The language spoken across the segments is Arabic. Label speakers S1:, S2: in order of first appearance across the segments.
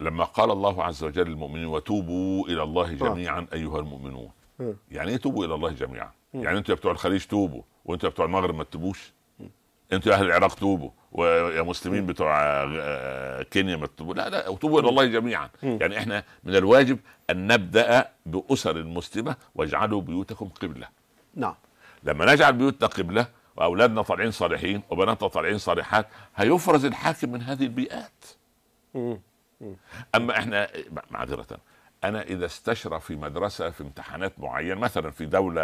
S1: لما قال الله عز وجل للمؤمنين وتوبوا الى الله آه. جميعا ايها المؤمنون آه. يعني ايه توبوا الى الله جميعا يعني انتوا بتوع الخليج توبوا وانتوا بتوع المغرب ما تتوبوش انتوا اهل العراق توبوا ويا مسلمين بتوع آه، كينيا ما تتوبوا لا لا وتوبوا الى الله جميعا يعني احنا من الواجب ان نبدا باسر المسلمه واجعلوا بيوتكم قبله نعم لما نجعل بيوتنا قبله واولادنا طالعين صالحين وبناتنا طالعين صالحات هيفرز الحاكم من هذه البيئات إيه. اما احنا معذره انا اذا استشرى في مدرسه في امتحانات معينه مثلا في دوله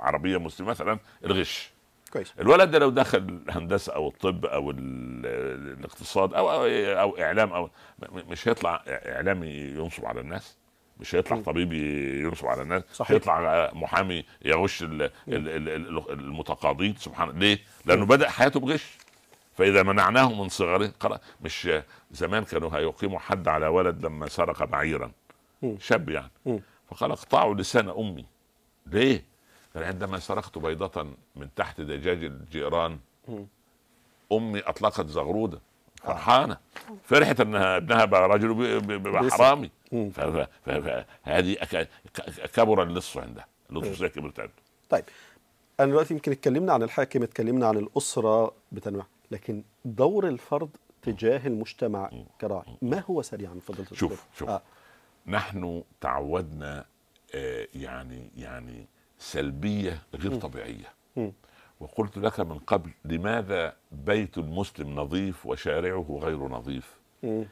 S1: عربيه مسلمه مثلا الغش كويس الولد ده لو دخل هندسه او الطب او الاقتصاد او او, أو اعلام او مش هيطلع اعلامي ينصب على الناس مش هيطلع طبيب ينصب على الناس صحيح. هيطلع محامي يغش المتقاضين سبحان ليه لانه بدا حياته بغش فاذا منعناه من صغره قال مش زمان كانوا هيقيموا حد على ولد لما سرق بعيرا شاب يعني فقال اقطعوا لسان امي ليه؟ قال يعني عندما سرقت بيضة من تحت دجاج الجيران امي اطلقت زغروده آه. فرحانه فرحت انها ابنها بقى رجل حرامي فهذه كبر اللص عندها اللص زي كبرت عنده طيب انا دلوقتي يمكن اتكلمنا عن الحاكم اتكلمنا عن الاسره بتنوع لكن دور الفرد تجاه المجتمع كراعي ما هو سريعا فضلت شوف الدكتور. شوف آه. نحن تعودنا آه يعني يعني سلبيه غير م. طبيعيه م. وقلت لك من قبل لماذا بيت المسلم نظيف وشارعه غير نظيف م.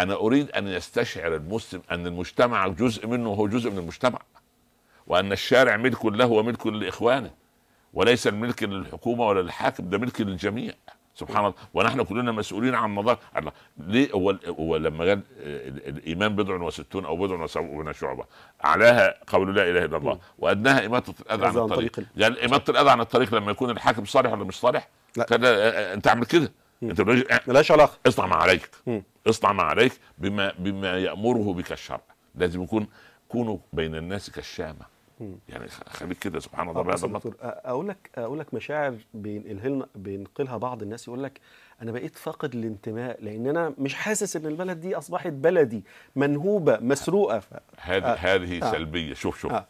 S1: انا اريد ان يستشعر المسلم ان المجتمع جزء منه هو جزء من المجتمع وان الشارع ملك له وملك لاخوانه وليس الملك للحكومه ولا للحاكم ده ملك للجميع سبحان الله ونحن كلنا مسؤولين عن مضار الله ليه هو هو لما قال الايمان بضع وستون او بضع وسبعون شعبه اعلاها قول لا اله الا الله وادناها اماطه الاذى عن الطريق قال يعني اماطه الاذى عن الطريق لما يكون الحاكم صالح ولا مش صالح لا. آه، آه، انت اعمل كده انت إيه؟ ملهاش علاقه اصنع ما عليك اصنع ما عليك بما بما يامره بك الشرع لازم يكون كونوا بين الناس كالشامه يعني خليك كده سبحان الله آه، بعد دكتور اقول لك اقول لك مشاعر بينقلها لنا بينقلها بعض الناس يقول لك انا بقيت فاقد الانتماء لان انا مش حاسس ان البلد دي اصبحت بلدي منهوبه مسروقه ف... هذه آه. هذه آه. سلبيه شوف شوف آه.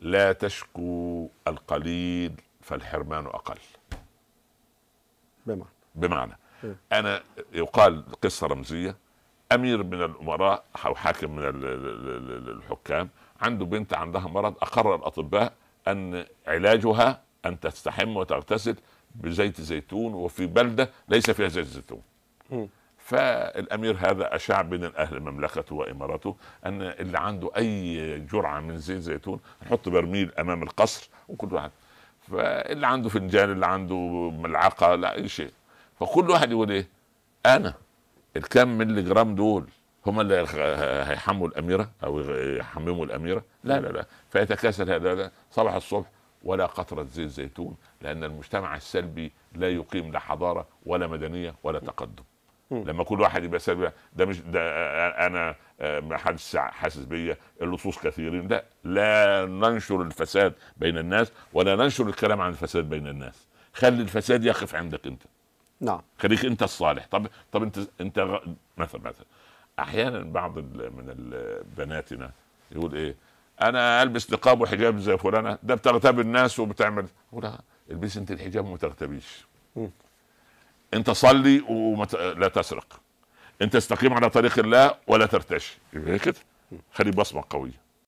S1: لا تشكو القليل فالحرمان اقل بمعنى بمعنى انا يقال قصه رمزيه امير من الامراء او حاكم من الحكام عنده بنت عندها مرض اقر الاطباء ان علاجها ان تستحم وتغتسل بزيت زيتون وفي بلده ليس فيها زيت زيتون فالامير هذا اشاع بين اهل مملكته وامارته ان اللي عنده اي جرعه من زيت زيتون نحط برميل امام القصر وكل واحد فاللي عنده فنجان اللي عنده ملعقه لا اي شيء فكل واحد يقول ايه انا الكم ملي جرام دول هم اللي هيحموا الاميره او يحمموا الاميره لا لا لا فيتكاسل هذا صباح الصبح ولا قطره زيت زيتون لان المجتمع السلبي لا يقيم لا حضاره ولا مدنيه ولا تقدم لما كل واحد يبقى سلبي ده مش ده انا ما حدش حاسس بيا اللصوص كثيرين لا لا ننشر الفساد بين الناس ولا ننشر الكلام عن الفساد بين الناس خلي الفساد يقف عندك انت نعم خليك انت الصالح طب طب انت انت مثلا مثلا احيانا بعض من بناتنا يقول ايه انا البس نقاب وحجاب زي فلانه ده بتغتاب الناس وبتعمل ولا البس انت الحجاب وما تغتابيش انت صلي ولا تسرق انت استقيم على طريق الله ولا ترتشي كده خلي بصمه قويه